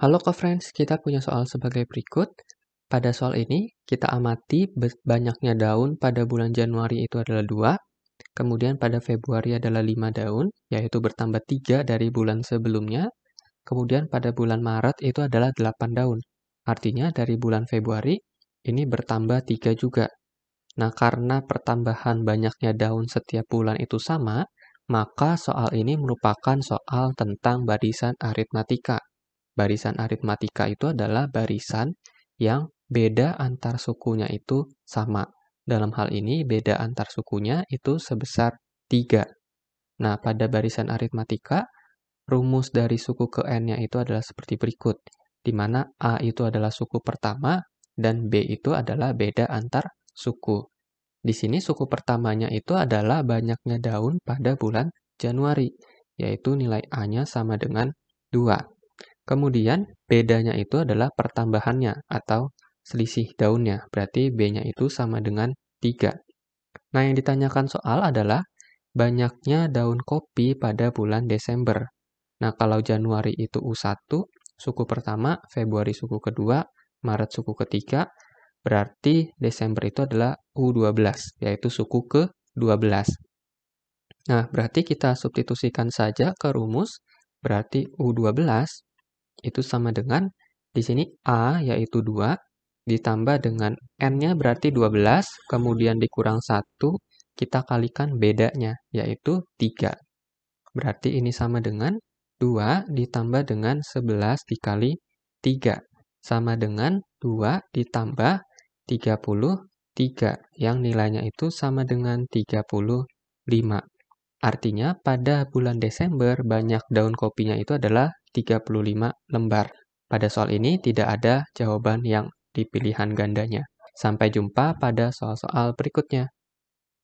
Halo co-friends, kita punya soal sebagai berikut. Pada soal ini, kita amati banyaknya daun pada bulan Januari itu adalah 2, kemudian pada Februari adalah 5 daun, yaitu bertambah 3 dari bulan sebelumnya, kemudian pada bulan Maret itu adalah 8 daun. Artinya dari bulan Februari, ini bertambah 3 juga. Nah, karena pertambahan banyaknya daun setiap bulan itu sama, maka soal ini merupakan soal tentang barisan aritmatika barisan aritmatika itu adalah barisan yang beda antar sukunya itu sama. Dalam hal ini, beda antar sukunya itu sebesar 3. Nah, pada barisan aritmatika, rumus dari suku ke N-nya itu adalah seperti berikut, di mana A itu adalah suku pertama, dan B itu adalah beda antar suku. Di sini suku pertamanya itu adalah banyaknya daun pada bulan Januari, yaitu nilai A-nya sama dengan 2. Kemudian bedanya itu adalah pertambahannya atau selisih daunnya, berarti B-nya itu sama dengan 3. Nah yang ditanyakan soal adalah banyaknya daun kopi pada bulan Desember. Nah kalau Januari itu U1, suku pertama, Februari suku kedua, Maret suku ketiga, berarti Desember itu adalah U12, yaitu suku ke-12. Nah berarti kita substitusikan saja ke rumus, berarti U12 itu sama dengan di sini A yaitu 2 ditambah dengan N-nya berarti 12, kemudian dikurang 1, kita kalikan bedanya yaitu 3. Berarti ini sama dengan 2 ditambah dengan 11 dikali 3 sama dengan 2 ditambah 33 yang nilainya itu sama dengan 35. Artinya pada bulan Desember banyak daun kopinya itu adalah 35 lembar. Pada soal ini tidak ada jawaban yang di pilihan gandanya. Sampai jumpa pada soal-soal berikutnya.